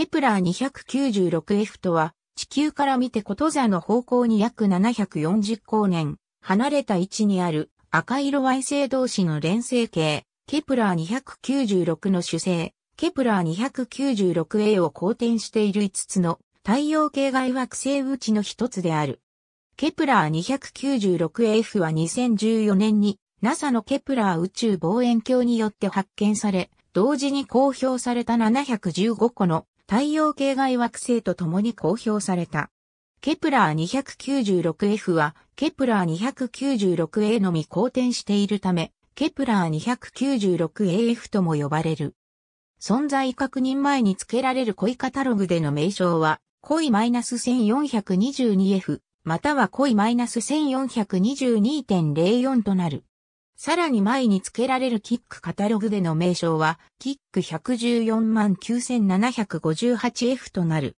ケプラー 296F とは、地球から見てこと座の方向に約740光年、離れた位置にある赤色矮星同士の連星系、ケプラー296の主星、ケプラー 296A を公転している5つの太陽系外惑星うちの一つである。ケプラー 296AF は2014年に NASA のケプラー宇宙望遠鏡によって発見され、同時に公表された715個の太陽系外惑星と共に公表された。ケプラー 296F は、ケプラー 296A のみ公転しているため、ケプラー 296AF とも呼ばれる。存在確認前に付けられる恋カタログでの名称は、恋 -1422F、または恋 -1422.04 となる。さらに前に付けられるキックカタログでの名称は、キック 1149,758F となる。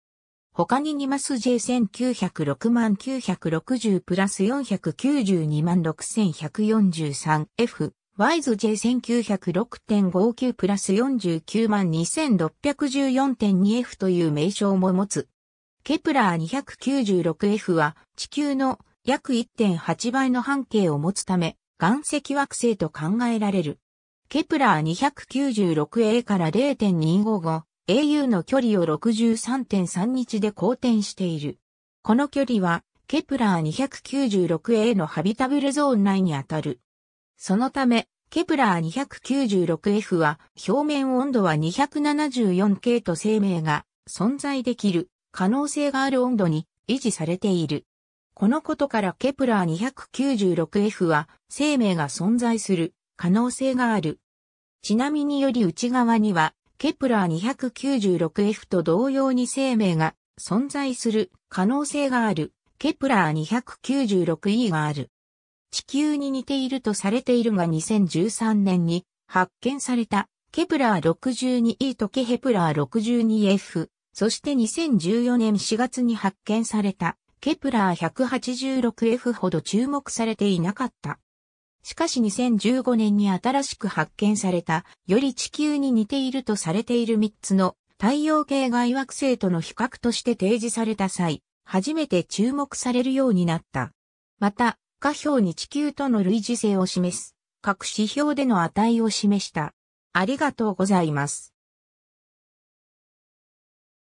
他に2マス J1906,960 プラス 492,6143F、ワイズ J1906.59 プラス 492,614.2F という名称も持つ。ケプラー 296F は地球の約1.8倍の半径を持つため、岩石惑星と考えられる。ケプラー 296a から 0.255au の距離を63.3日で公転している。この距離はケプラー 296a のハビタブルゾーン内にあたる。そのため、ケプラー 296f は表面温度は 274K と生命が存在できる可能性がある温度に維持されている。このことからケプラー 296f は生命が存在する可能性がある。ちなみにより内側にはケプラー 296f と同様に生命が存在する可能性があるケプラー 296e がある。地球に似ているとされているが2013年に発見されたケプラー 62e とケヘプラー 62f、そして2014年4月に発見されたケプラー 186F ほど注目されていなかった。しかし2015年に新しく発見された、より地球に似ているとされている3つの太陽系外惑星との比較として提示された際、初めて注目されるようになった。また、下表に地球との類似性を示す、各指標での値を示した。ありがとうございます。